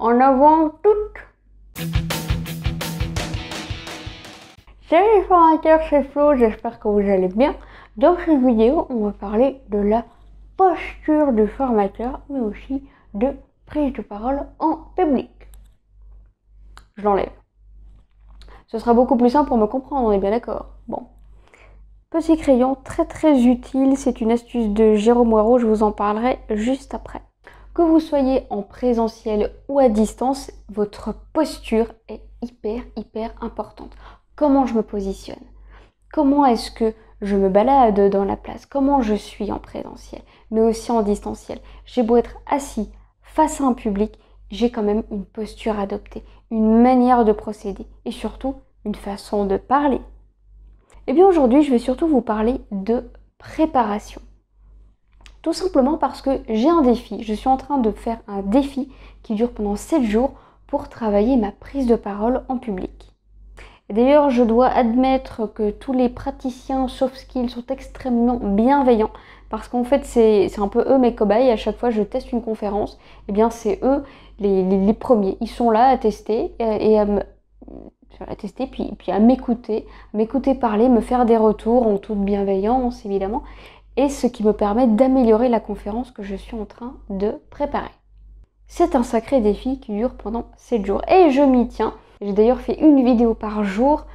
En avant toutes Salut les formateurs, c'est Flo, j'espère que vous allez bien. Dans cette vidéo, on va parler de la posture du formateur, mais aussi de prise de parole en public. Je l'enlève. Ce sera beaucoup plus simple pour me comprendre, on est bien d'accord. Bon. Petit crayon, très très utile, c'est une astuce de Jérôme Moirot, je vous en parlerai juste après. Que vous soyez en présentiel ou à distance, votre posture est hyper, hyper importante. Comment je me positionne Comment est-ce que je me balade dans la place Comment je suis en présentiel, mais aussi en distanciel J'ai beau être assis face à un public, j'ai quand même une posture adoptée, une manière de procéder et surtout une façon de parler. Et eh bien aujourd'hui, je vais surtout vous parler de préparation. Tout simplement parce que j'ai un défi. Je suis en train de faire un défi qui dure pendant 7 jours pour travailler ma prise de parole en public. D'ailleurs, je dois admettre que tous les praticiens soft skills sont extrêmement bienveillants parce qu'en fait, c'est un peu eux mes cobayes. À chaque fois, je teste une conférence, eh bien, c'est eux les, premiers. Ils sont là à tester euh, et, à à tester, puis, puis à m'écouter, m'écouter parler, me faire des retours en toute bienveillance évidemment, et ce qui me permet d'améliorer la conférence que je suis en train de préparer. C'est un sacré défi qui dure pendant 7 jours et je m'y tiens. J'ai d'ailleurs fait une vidéo par jour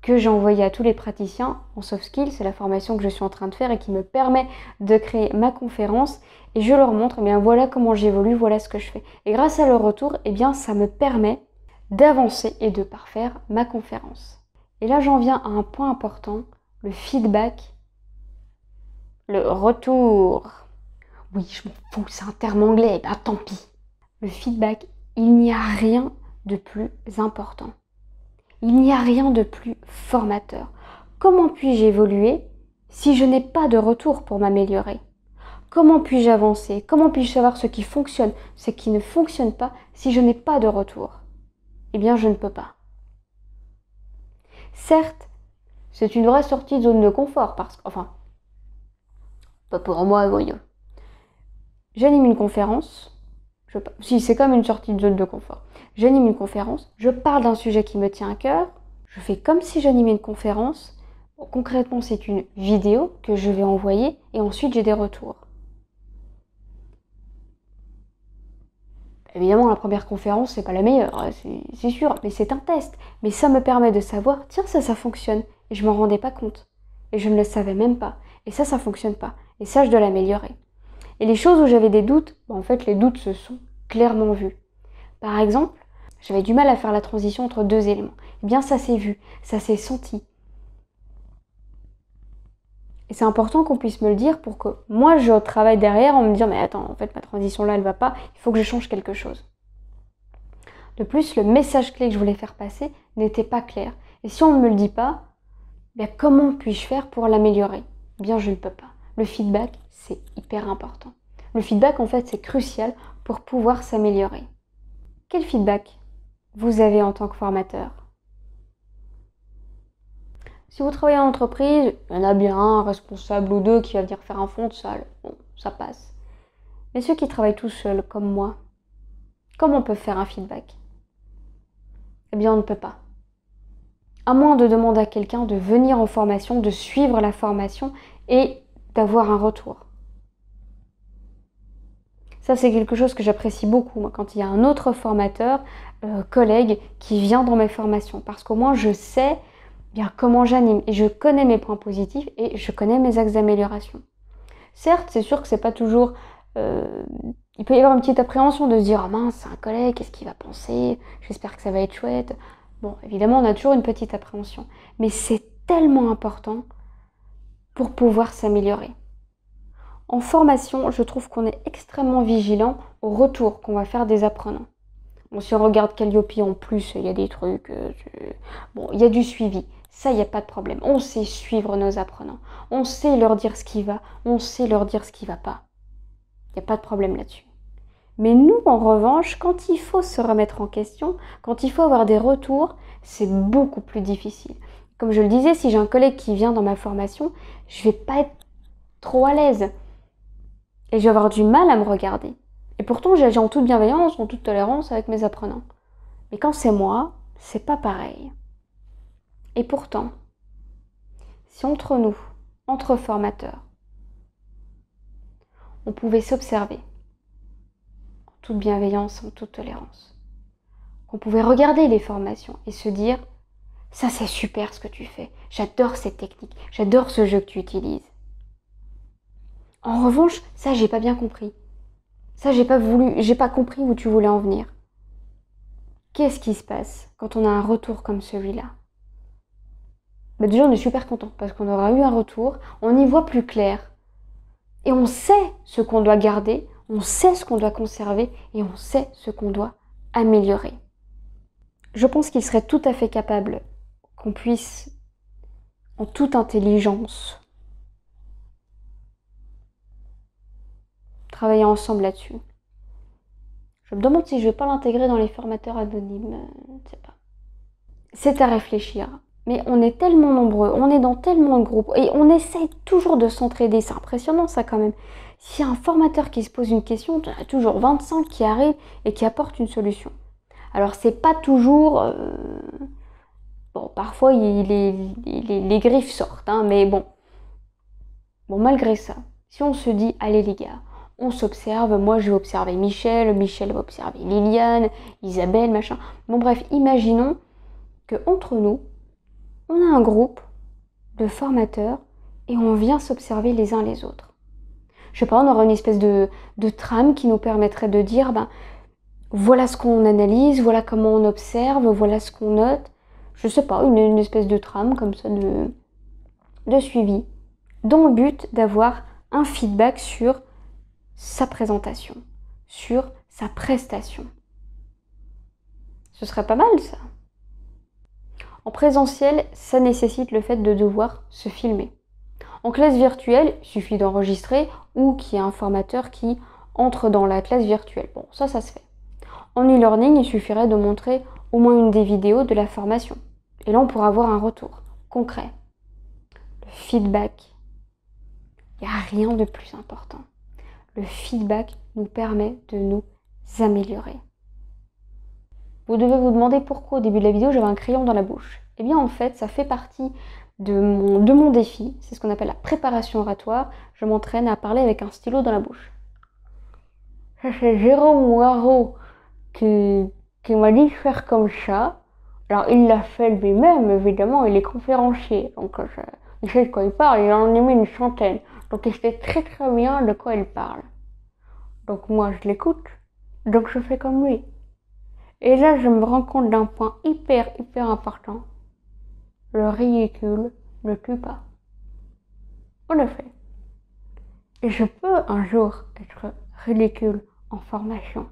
que j'ai envoyée à tous les praticiens en soft skills. C'est la formation que je suis en train de faire et qui me permet de créer ma conférence et je leur montre, eh bien voilà comment j'évolue, voilà ce que je fais. Et grâce à leur retour, eh bien ça me permet d'avancer et de parfaire ma conférence. Et là j'en viens à un point important, le feedback le retour. Oui, je m'en fous, c'est un terme anglais, bien, ah, tant pis. Le feedback, il n'y a rien de plus important. Il n'y a rien de plus formateur. Comment puis-je évoluer si je n'ai pas de retour pour m'améliorer Comment puis-je avancer Comment puis-je savoir ce qui fonctionne, ce qui ne fonctionne pas si je n'ai pas de retour Eh bien, je ne peux pas. Certes, c'est une vraie sortie de zone de confort, parce enfin pas pour moi, voyons. J'anime une conférence. Si, c'est comme une sortie de zone de confort. J'anime une conférence, je parle d'un sujet qui me tient à cœur, je fais comme si j'animais une conférence. concrètement, c'est une vidéo que je vais envoyer et ensuite j'ai des retours. Évidemment, la première conférence, c'est pas la meilleure, hein, c'est sûr, mais c'est un test. Mais ça me permet de savoir, tiens, ça, ça fonctionne. Et je m'en rendais pas compte. Et je ne le savais même pas. Et ça, ça fonctionne pas et ça, je dois l'améliorer. Et les choses où j'avais des doutes, bah, en fait, les doutes se sont clairement vus. Par exemple, j'avais du mal à faire la transition entre deux éléments. Eh bien, ça s'est vu, ça s'est senti. Et c'est important qu'on puisse me le dire pour que moi, je travaille derrière en me disant, mais attends, en fait, ma transition là, elle va pas, il faut que je change quelque chose. De plus, le message clé que je voulais faire passer n'était pas clair. Et si on ne me le dit pas, bien comment puis-je faire pour l'améliorer eh Bien, je ne peux pas. Le feedback, c'est hyper important. Le feedback, en fait, c'est crucial pour pouvoir s'améliorer. Quel feedback vous avez en tant que formateur Si vous travaillez en entreprise, il y en a bien un responsable ou deux qui va venir faire un fond de salle. Bon, ça passe. Mais ceux qui travaillent tout seuls, comme moi, comment on peut faire un feedback Eh bien, on ne peut pas. À moins de demander à quelqu'un de venir en formation, de suivre la formation et d'avoir un retour. Ça, c'est quelque chose que j'apprécie beaucoup, quand il y a un autre formateur, euh, collègue, qui vient dans mes formations. Parce qu'au moins, je sais bien comment j'anime et je connais mes points positifs et je connais mes axes d'amélioration. Certes, c'est sûr que c'est pas toujours. Euh, il peut y avoir une petite appréhension de se dire oh mince, c'est un collègue, qu'est-ce qu'il va penser J'espère que ça va être chouette. Bon, évidemment, on a toujours une petite appréhension. Mais c'est tellement important pour pouvoir s'améliorer. En formation, je trouve qu'on est extrêmement vigilant au retour qu'on va faire des apprenants. On si on regarde Calliope en plus, il y a des trucs. Euh, bon, il y a du suivi. Ça, il n'y a pas de problème. On sait suivre nos apprenants. On sait leur dire ce qui va. On sait leur dire ce qui ne va pas. Il n'y a pas de problème là-dessus. Mais nous, en revanche, quand il faut se remettre en question, quand il faut avoir des retours, c'est beaucoup plus difficile. Comme je le disais, si j'ai un collègue qui vient dans ma formation, je vais pas être trop à l'aise. Et je vais avoir du mal à me regarder. Et pourtant, j'agis en toute bienveillance, en toute tolérance avec mes apprenants. Mais quand c'est moi, c'est pas pareil. Et pourtant, si entre nous, entre formateurs, on pouvait s'observer en toute bienveillance, en toute tolérance, qu'on pouvait regarder les formations et se dire ça, c'est super ce que tu fais. J'adore cette technique. J'adore ce jeu que tu utilises. En revanche, ça, j'ai pas bien compris. Ça, j'ai pas voulu, j'ai pas compris où tu voulais en venir. Qu'est-ce qui se passe quand on a un retour comme celui-là bah, Déjà, on est super content parce qu'on aura eu un retour, on y voit plus clair. Et on sait ce qu'on doit garder, on sait ce qu'on doit conserver et on sait ce qu'on doit améliorer. Je pense qu'il serait tout à fait capable qu'on puisse en toute intelligence travailler ensemble là-dessus. Je me demande si je ne vais pas l'intégrer dans les formateurs anonymes, euh, je sais pas. C'est à réfléchir. Mais on est tellement nombreux, on est dans tellement de groupes, et on essaye toujours de s'entraider. C'est impressionnant ça quand même. S'il y a un formateur qui se pose une question, il y a toujours 25 qui arrivent et qui apportent une solution. Alors c'est pas toujours euh, Bon, parfois, les, griffes sortent, hein, mais bon. Bon, malgré ça, si on se dit, allez les gars, on s'observe, moi je vais observer Michel, Michel va observer Liliane, Isabelle, machin. Bon, bref, imaginons que entre nous, on a un groupe de formateurs et on vient s'observer les uns les autres. Je sais pas, on aura une espèce de, de trame qui nous permettrait de dire, ben, voilà ce qu'on analyse, voilà comment on observe, voilà ce qu'on note je sais pas, une, espèce de trame comme ça de, de suivi, dans le but d'avoir un feedback sur sa présentation, sur sa prestation. Ce serait pas mal ça. En présentiel, ça nécessite le fait de devoir se filmer. En classe virtuelle, il suffit d'enregistrer ou qu'il y ait un formateur qui entre dans la classe virtuelle. Bon, ça, ça se fait. En e-learning, il suffirait de montrer au moins une des vidéos de la formation. Et là, on pourra avoir un retour concret, le feedback. Il n'y a rien de plus important. Le feedback nous permet de nous améliorer. Vous devez vous demander pourquoi au début de la vidéo j'avais un crayon dans la bouche. Eh bien en fait, ça fait partie de mon, défi. C'est ce qu'on appelle la préparation oratoire. Je m'entraîne à parler avec un stylo dans la bouche. C'est Jérôme Moirot qui, qui m'a dit de faire comme ça. Alors, il l'a fait lui-même, évidemment, il est conférencier. Donc, euh, je, il sait de quoi il parle, il en a mis une centaine. Donc, il sait très très bien de quoi il parle. Donc, moi, je l'écoute. Donc, je fais comme lui. Et là, je me rends compte d'un point hyper, hyper important. Le ridicule ne tue pas. le fait. Et je peux un jour être ridicule en formation.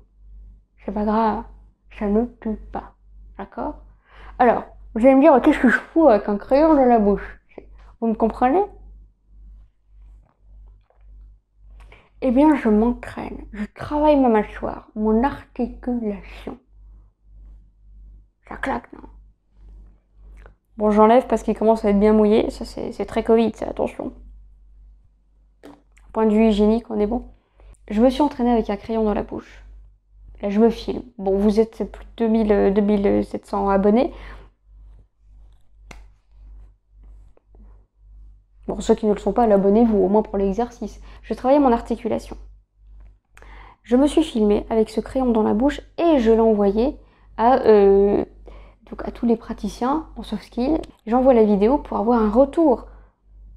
C'est pas grave. Ça ne tue pas. D'accord alors, vous allez me dire, qu'est-ce que je fous avec un crayon dans la bouche Vous me comprenez Eh bien, je m'entraîne, je travaille ma mâchoire, mon articulation. Ça claque, non Bon, j'enlève parce qu'il commence à être bien mouillé. Ça, c'est très Covid, ça, attention. Point de vue hygiénique, on est bon. Je me suis entraînée avec un crayon dans la bouche. Là, je me filme. Bon, vous êtes plus de 2700 euh, euh, abonnés. Bon, ceux qui ne le sont pas, abonnez-vous au moins pour l'exercice. Je travaillais mon articulation. Je me suis filmée avec ce crayon dans la bouche et je l'ai envoyé à, euh, donc à tous les praticiens en soft skill. J'envoie la vidéo pour avoir un retour.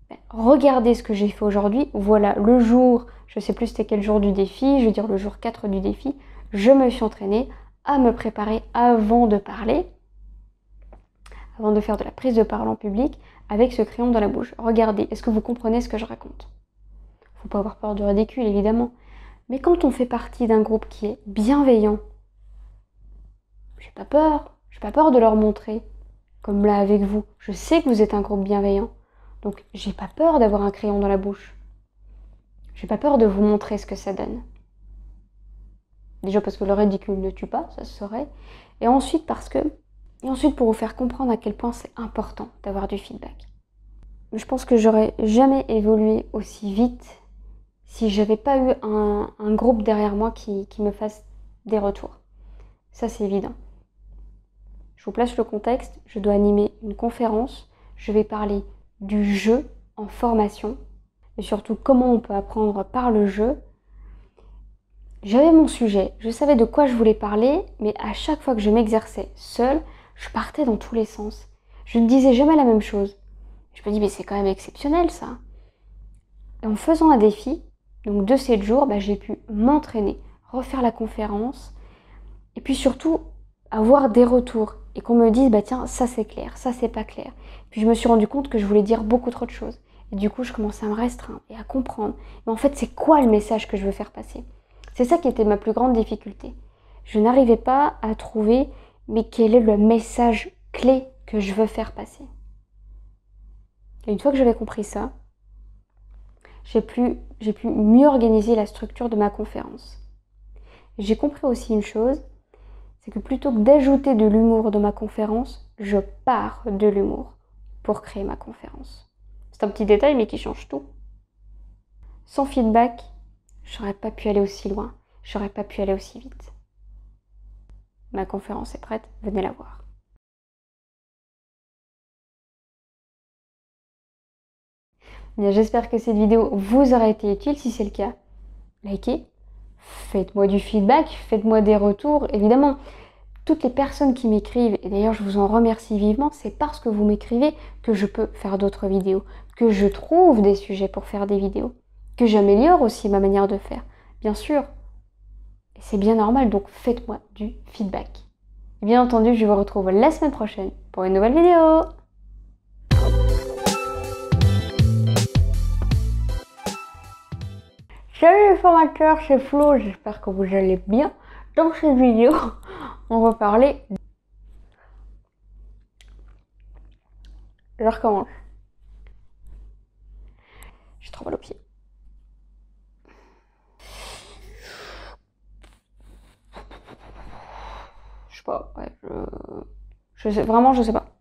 Ben, regardez ce que j'ai fait aujourd'hui. Voilà le jour, je sais plus c'était quel jour du défi, je vais dire le jour 4 du défi je me suis entraînée à me préparer avant de parler, avant de faire de la prise de parole en public, avec ce crayon dans la bouche. Regardez, est-ce que vous comprenez ce que je raconte Faut pas avoir peur du ridicule, évidemment. Mais quand on fait partie d'un groupe qui est bienveillant, j'ai pas peur, j'ai pas peur de leur montrer, comme là avec vous. Je sais que vous êtes un groupe bienveillant, donc j'ai pas peur d'avoir un crayon dans la bouche. J'ai pas peur de vous montrer ce que ça donne. Déjà parce que le ridicule ne tue pas, ça se saurait. Et ensuite parce que. Et ensuite pour vous faire comprendre à quel point c'est important d'avoir du feedback. Je pense que j'aurais jamais évolué aussi vite si j'avais pas eu un, groupe derrière moi qui me fasse des retours. Ça c'est évident. Je vous place le contexte, je dois animer une conférence, je vais parler du jeu en formation et surtout comment on peut apprendre par le jeu j'avais mon sujet, je savais de quoi je voulais parler, mais à chaque fois que je m'exerçais seule, je partais dans tous les sens. Je ne disais jamais la même chose. Je me dis, mais c'est quand même exceptionnel ça. Et en faisant un défi, donc de 7 jours, bah, j'ai pu m'entraîner, refaire la conférence, et puis surtout avoir des retours et qu'on me dise, bah tiens, ça c'est clair, ça c'est pas clair. Puis je me suis rendu compte que je voulais dire beaucoup trop de choses. Et du coup, je commençais à me restreindre et à comprendre. Mais en fait, c'est quoi le message que je veux faire passer c'est ça qui était ma plus grande difficulté. Je n'arrivais pas à trouver, mais quel est le message clé que je veux faire passer. Et une fois que j'avais compris ça, j'ai pu, j'ai pu mieux organiser la structure de ma conférence. J'ai compris aussi une chose, c'est que plutôt que d'ajouter de l'humour dans ma conférence, je pars de l'humour pour créer ma conférence. C'est un petit détail mais qui change tout. Sans feedback, J'aurais pas pu aller aussi loin, j'aurais pas pu aller aussi vite. Ma conférence est prête, venez la voir. J'espère que cette vidéo vous aura été utile. Si c'est le cas, likez, faites-moi du feedback, faites-moi des retours. Évidemment, toutes les personnes qui m'écrivent, et d'ailleurs je vous en remercie vivement, c'est parce que vous m'écrivez que je peux faire d'autres vidéos, que je trouve des sujets pour faire des vidéos que j'améliore aussi ma manière de faire, bien sûr. Et c'est bien normal, donc faites-moi du feedback. bien entendu, je vous retrouve la semaine prochaine pour une nouvelle vidéo. Salut les formateurs, c'est Flo, j'espère que vous allez bien. Dans cette vidéo, on va parler... Je recommence. J'ai trop mal aux pieds. je sais, vraiment, je sais pas.